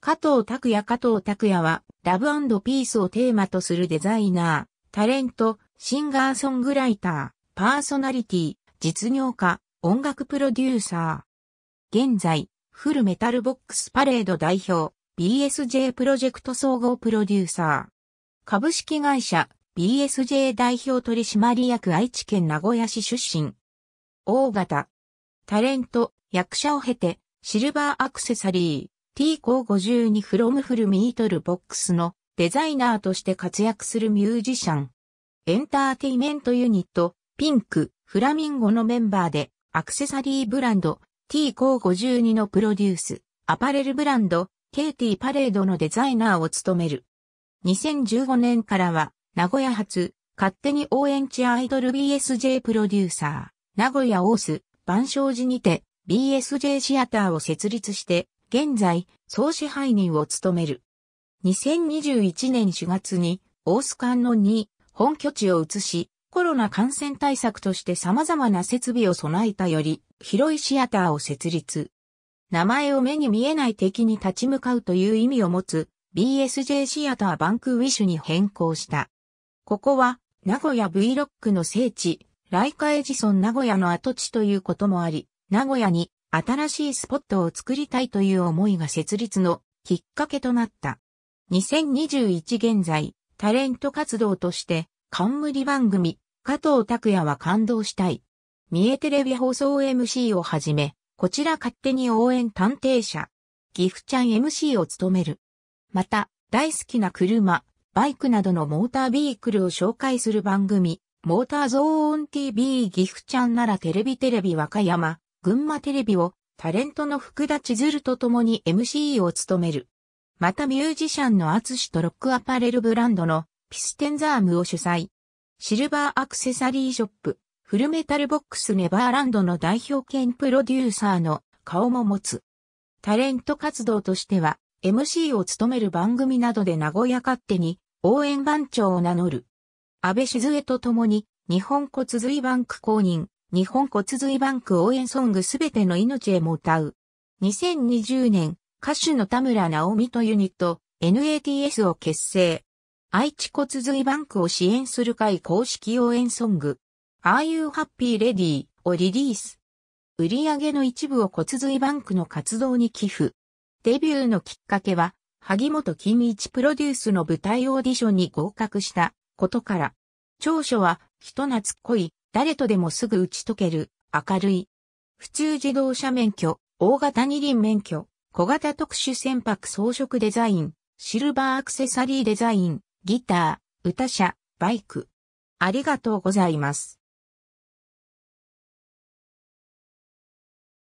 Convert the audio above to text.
加藤拓也加藤拓也は、ラブピースをテーマとするデザイナー、タレント、シンガーソングライター、パーソナリティ、実業家、音楽プロデューサー。現在、フルメタルボックスパレード代表、BSJ プロジェクト総合プロデューサー。株式会社、BSJ 代表取締役愛知県名古屋市出身。大型。タレント、役者を経て、シルバーアクセサリー。T-52 フロ o フルミートルボックスのデザイナーとして活躍するミュージシャン。エンターテイメントユニット、ピンク、フラミンゴのメンバーで、アクセサリーブランド、T-52 のプロデュース、アパレルブランド、KT パレードのデザイナーを務める。2015年からは、名古屋発、勝手に応援地アイドル BSJ プロデューサー、名古屋オース、万象寺にて、BSJ シアターを設立して、現在、総支配人を務める。2021年4月に、大須館の2、本拠地を移し、コロナ感染対策として様々な設備を備えたより、広いシアターを設立。名前を目に見えない敵に立ち向かうという意味を持つ BSJ シアターバンクウィッシュに変更した。ここは名古屋 V ロックの聖地、ライカエジソン名古屋の跡地ということもあり、名古屋に新しいスポットを作りたいという思いが設立のきっかけとなった。2021現在、タレント活動として、冠番組、加藤拓也は感動したい。三重テレビ放送 MC をはじめ、こちら勝手に応援探偵者、ギフちゃん MC を務める。また、大好きな車、バイクなどのモータービークルを紹介する番組、モーターゾーン TV ギフちゃんならテレビテレビ和歌山、群馬テレビをタレントの福田千鶴と共に MC を務める。またミュージシャンの厚ツとロックアパレルブランドのピステンザームを主催。シルバーアクセサリーショップ、フルメタルボックスネバーランドの代表兼プロデューサーの顔も持つ。タレント活動としては、MC を務める番組などで名古屋勝手に応援番長を名乗る。安倍静江と共に日本骨髄バンク公認、日本骨髄バンク応援ソングすべての命へも歌う。2020年、歌手の田村直美とユニット、NATS を結成。愛知骨髄バンクを支援する会公式応援ソング、Are You Happy Ready? をリリース。売上の一部を骨髄バンクの活動に寄付。デビューのきっかけは、萩本金一プロデュースの舞台オーディションに合格したことから、長所は、人懐っこい、誰とでもすぐ打ち解ける、明るい。普通自動車免許、大型二輪免許、小型特殊船舶装飾デザイン、シルバーアクセサリーデザイン、ギター、歌車、バイク。ありがとうございます。